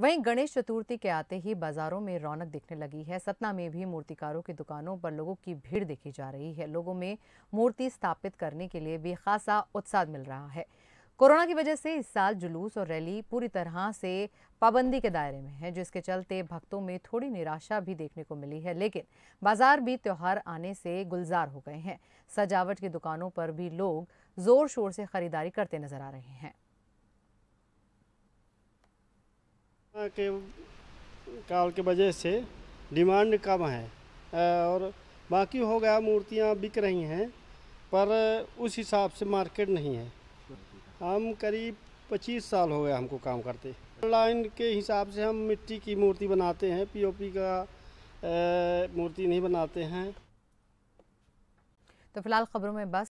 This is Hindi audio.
वहीं गणेश चतुर्थी के आते ही बाजारों में रौनक दिखने लगी है सतना में भी मूर्तिकारों की दुकानों पर लोगों की भीड़ देखी जा रही है लोगों में मूर्ति स्थापित करने के लिए भी खासा उत्साह मिल रहा है कोरोना की वजह से इस साल जुलूस और रैली पूरी तरह से पाबंदी के दायरे में है जिसके चलते भक्तों में थोड़ी निराशा भी देखने को मिली है लेकिन बाजार भी त्यौहार आने से गुलजार हो गए हैं सजावट की दुकानों पर भी लोग जोर शोर से खरीदारी करते नजर आ रहे हैं के काल के वजह से डिमांड कम है और बाकी हो गया मूर्तियाँ बिक रही हैं पर उस हिसाब से मार्केट नहीं है हम करीब 25 साल हो गया हमको काम करते ऑनलाइन के हिसाब से हम मिट्टी की मूर्ति बनाते हैं पीओपी का मूर्ति नहीं बनाते हैं तो फिलहाल खबरों में बस